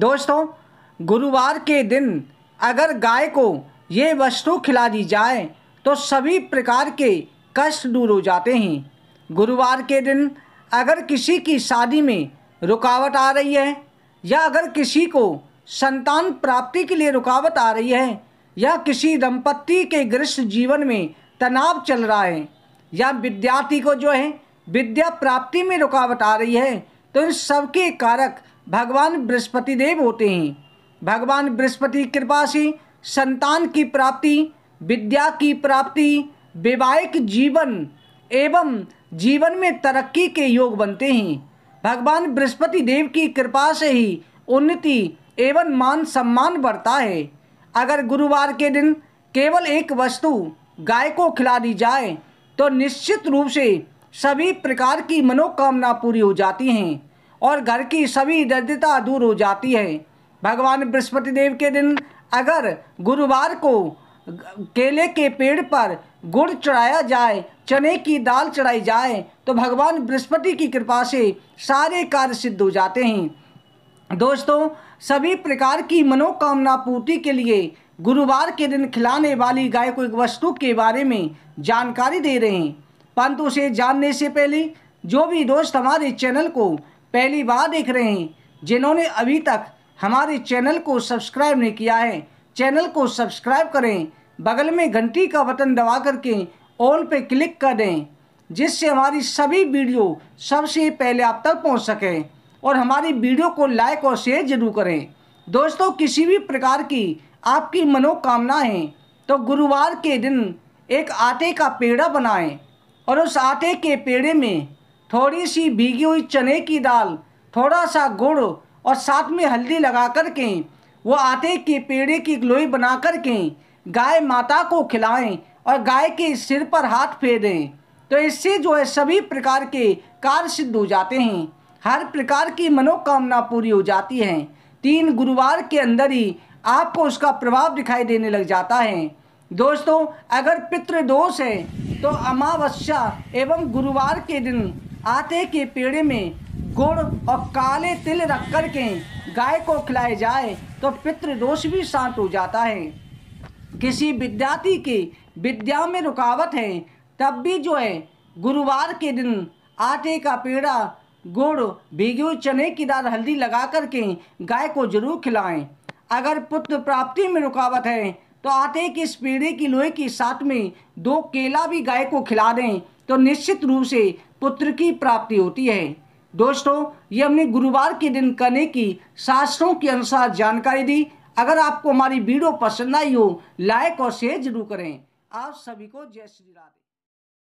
दोस्तों गुरुवार के दिन अगर गाय को ये वस्तु खिला दी जाए तो सभी प्रकार के कष्ट दूर हो जाते हैं गुरुवार के दिन अगर किसी की शादी में रुकावट आ रही है या अगर किसी को संतान प्राप्ति के लिए रुकावट आ रही है या किसी दंपत्ति के गृह जीवन में तनाव चल रहा है या विद्यार्थी को जो है विद्या प्राप्ति में रुकावट आ रही है तो इन सबके कारक भगवान बृहस्पति देव होते हैं भगवान बृहस्पति कृपा से संतान की प्राप्ति विद्या की प्राप्ति वैवाहिक जीवन एवं जीवन में तरक्की के योग बनते हैं भगवान बृहस्पति देव की कृपा से ही उन्नति एवं मान सम्मान बढ़ता है अगर गुरुवार के दिन केवल एक वस्तु गाय को खिला दी जाए तो निश्चित रूप से सभी प्रकार की मनोकामना पूरी हो जाती हैं और घर की सभी दर्दता दूर हो जाती है भगवान बृहस्पति देव के दिन अगर गुरुवार को केले के पेड़ पर गुड़ चढ़ाया जाए चने की दाल चढ़ाई जाए तो भगवान बृहस्पति की कृपा से सारे कार्य सिद्ध हो जाते हैं दोस्तों सभी प्रकार की मनोकामना पूर्ति के लिए गुरुवार के दिन खिलाने वाली गाय को एक वस्तु के बारे में जानकारी दे रहे हैं परंतु उसे जानने से पहले जो भी दोस्त हमारे चैनल को पहली बार देख रहे हैं जिन्होंने अभी तक हमारे चैनल को सब्सक्राइब नहीं किया है चैनल को सब्सक्राइब करें बगल में घंटी का बटन दबा करके ऑल पे क्लिक कर दें जिससे हमारी सभी वीडियो सबसे पहले आप तक पहुंच सके और हमारी वीडियो को लाइक और शेयर जरूर करें दोस्तों किसी भी प्रकार की आपकी मनोकामनाएँ तो गुरुवार के दिन एक आटे का पेड़ा बनाएं और उस आटे के पेड़े में थोड़ी सी भीगी हुई चने की दाल थोड़ा सा गुड़ और साथ में हल्दी लगा कर के वो आटे के पेड़े की ग्लोई बना कर के गाय माता को खिलाएं और गाय के सिर पर हाथ दें तो इससे जो है सभी प्रकार के कार्य सिद्ध हो जाते हैं हर प्रकार की मनोकामना पूरी हो जाती है तीन गुरुवार के अंदर ही आपको उसका प्रभाव दिखाई देने लग जाता है दोस्तों अगर पितृदोष है तो अमावस्या एवं गुरुवार के दिन आटे के पेड़े में गुड़ और काले तिल रख कर के गाय को खिलाए जाए तो पितृ दोष भी शांत हो जाता है किसी विद्यार्थी की विद्या में रुकावट है तब भी जो है गुरुवार के दिन आटे का पेड़ा गुड़ भिगे चने की दाल हल्दी लगा कर के गाय को जरूर खिलाएं अगर पुत्र प्राप्ति में रुकावट है तो आटे के इस पेड़े की लोहे के साथ में दो केला भी गाय को खिला दें तो निश्चित रूप से पुत्र की प्राप्ति होती है दोस्तों ये हमने गुरुवार के दिन करने की शास्त्रों के अनुसार जानकारी दी अगर आपको हमारी वीडियो पसंद आई हो लाइक और शेयर जरूर करें आप सभी को जय श्री राधे